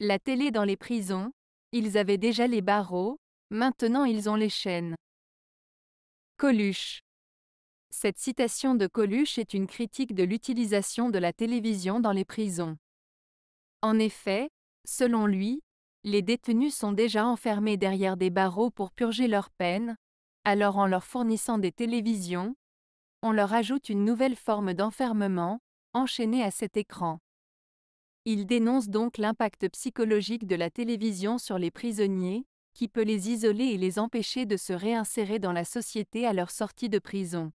la télé dans les prisons, ils avaient déjà les barreaux, maintenant ils ont les chaînes. Coluche. Cette citation de Coluche est une critique de l'utilisation de la télévision dans les prisons. En effet, selon lui, les détenus sont déjà enfermés derrière des barreaux pour purger leur peine, alors en leur fournissant des télévisions, on leur ajoute une nouvelle forme d'enfermement, enchaînée à cet écran. Il dénonce donc l'impact psychologique de la télévision sur les prisonniers, qui peut les isoler et les empêcher de se réinsérer dans la société à leur sortie de prison.